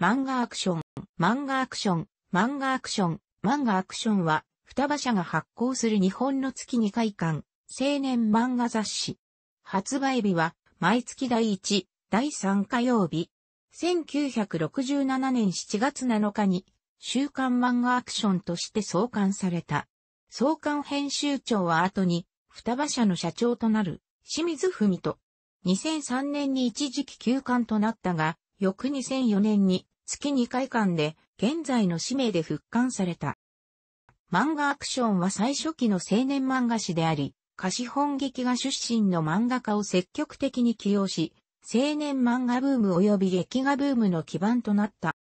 漫画アクション、漫画アクション、漫画アクション、漫画アクションは、双葉社が発行する日本の月2回刊、青年漫画雑誌。発売日は、毎月第1、第3火曜日。1967年7月7日に、週刊漫画アクションとして創刊された。創刊編集長は後に、双葉社の社長となる、清水文人。2003年に一時期休刊となったが、翌2004年に月2回間で、現在の使命で復刊された。漫画アクションは最初期の青年漫画誌であり、貸本劇画出身の漫画家を積極的に起用し、青年漫画ブーム及び劇画ブームの基盤となった。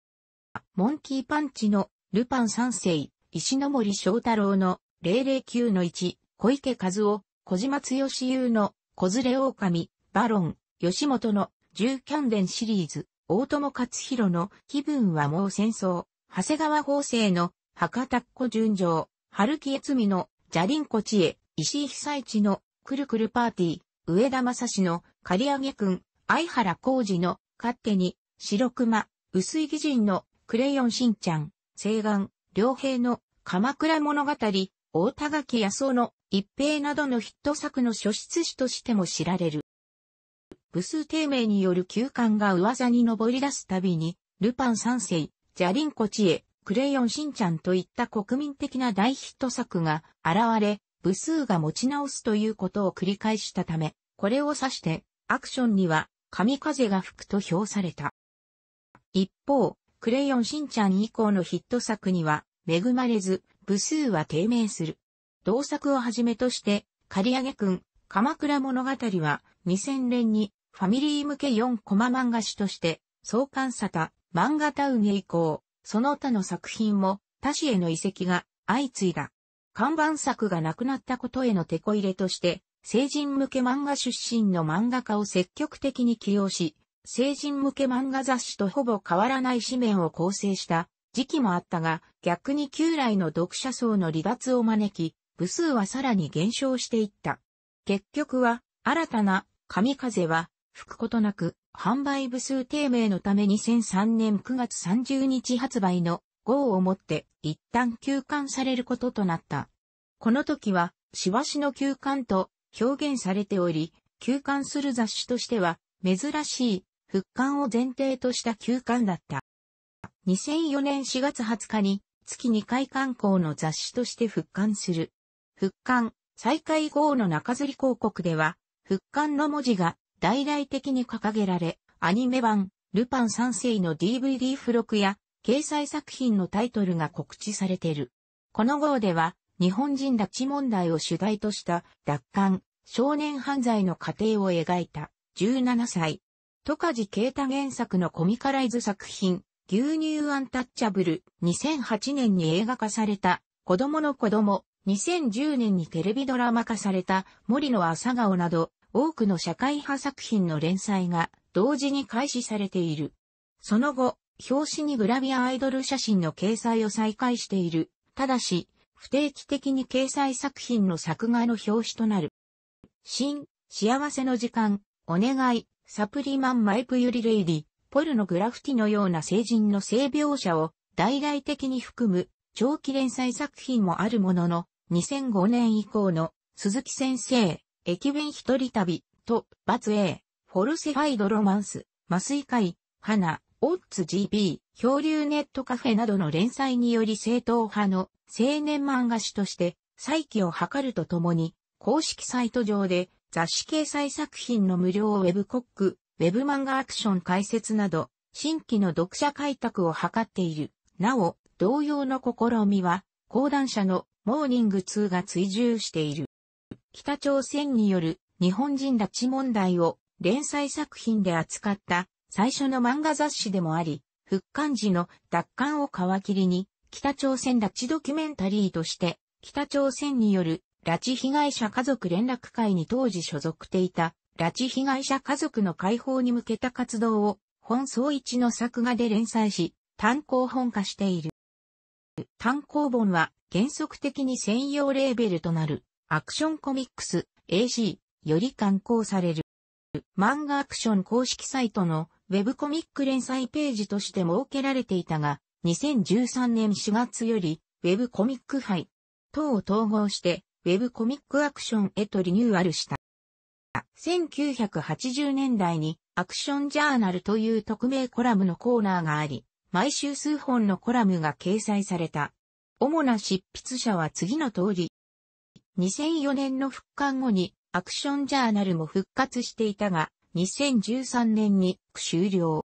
モンキーパンチのルパン三世、石森章太郎の009 1、小池和夫、小島剛優の子連れ狼、バロン、吉本の10キャンデンシリーズ、大友克弘の気分はもう戦争、長谷川法政の博多っ子純情、春木悦美のジャリンコ知恵、石井久一のくるくるパーティー、上田正史の刈り上げくん、相原浩二の勝手に、白熊、薄い義人のクレヨンしんちゃん、西岸、良平の鎌倉物語、大田垣康夫の一平などのヒット作の書出詩としても知られる。部数低迷による休館が噂に上り出すたびに、ルパン三世、ジャリンコチエ、クレヨンしんちゃんといった国民的な大ヒット作が現れ、部数が持ち直すということを繰り返したため、これを指して、アクションには、神風が吹くと評された。一方、クレヨンしんちゃん以降のヒット作には、恵まれず、部数は低迷する。同作をはじめとして、刈り上げくん、鎌倉物語は2000年にファミリー向け4コマ漫画誌として、創刊さた、漫画タウンへ移行、その他の作品も、他誌への移籍が相次いだ。看板作がなくなったことへの手こ入れとして、成人向け漫画出身の漫画家を積極的に起用し、成人向け漫画雑誌とほぼ変わらない紙面を構成した時期もあったが、逆に旧来の読者層の離脱を招き、部数はさらに減少していった。結局は、新たな神風は吹くことなく、販売部数低迷のため2003年9月30日発売の号をもって一旦休館されることとなった。この時は、しわしの休館と表現されており、休館する雑誌としては珍しい復刊を前提とした休館だった。2004年4月20日に月2回刊行の雑誌として復刊する。復刊、再開号の中吊り広告では、復刊の文字が大々的に掲げられ、アニメ版、ルパン三世の DVD 付録や、掲載作品のタイトルが告知されている。この号では、日本人拉致問題を主題とした奪還、少年犯罪の過程を描いた17歳、トカジケータ原作のコミカライズ作品、牛乳アンタッチャブル、2008年に映画化された、子供の子供、2010年にテレビドラマ化された森の朝顔など、多くの社会派作品の連載が同時に開始されている。その後、表紙にグラビアアイドル写真の掲載を再開している。ただし、不定期的に掲載作品の作画の表紙となる。新、幸せの時間、お願い、サプリマンマイプユリレイディ、ポルノグラフティのような成人の性描写を大々的に含む長期連載作品もあるものの、2005年以降の鈴木先生、駅弁一人旅、と、バツ A、フォルセファイドロマンス、麻酔会、花、オッツ GB、漂流ネットカフェなどの連載により正統派の青年漫画誌として再起を図るとともに、公式サイト上で雑誌掲載作品の無料ウェブコック、ウェブ漫画アクション解説など、新規の読者開拓を図っている。なお、同様の試みは、講談社のモーニング2が追従している。北朝鮮による日本人拉致問題を連載作品で扱った最初の漫画雑誌でもあり、復刊時の奪還を皮切りに、北朝鮮拉致ドキュメンタリーとして、北朝鮮による拉致被害者家族連絡会に当時所属していた、拉致被害者家族の解放に向けた活動を、本総一の作画で連載し、単行本化している。単行本は原則的に専用レーベルとなる。アクションコミックス AC より刊行される。漫画アクション公式サイトのウェブコミック連載ページとして設けられていたが、2013年4月よりウェブコミック杯等を統合してウェブコミックアクションへとリニューアルした。1980年代にアクションジャーナルという匿名コラムのコーナーがあり、毎週数本のコラムが掲載された。主な執筆者は次の通り、2004年の復刊後にアクションジャーナルも復活していたが、2013年に終了。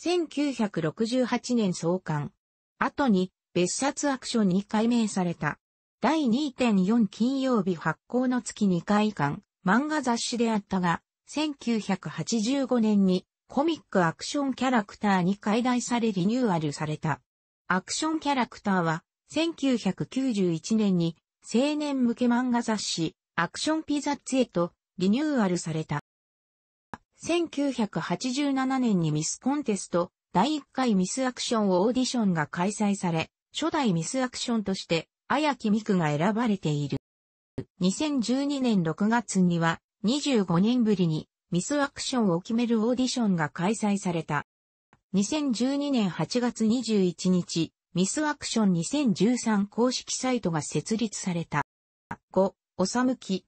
1968年創刊。後に別冊アクションに改名された。第2.4金曜日発行の月2回間、漫画雑誌であったが、1985年にコミックアクションキャラクターに解題されリニューアルされた。アクションキャラクターは1991年に青年向け漫画雑誌、アクションピザッツへとリニューアルされた。1987年にミスコンテスト第1回ミスアクションオーディションが開催され、初代ミスアクションとして綾木美久が選ばれている。2012年6月には25年ぶりにミスアクションを決めるオーディションが開催された。2012年8月21日、ミスアクション2013公式サイトが設立された。5、おさむき、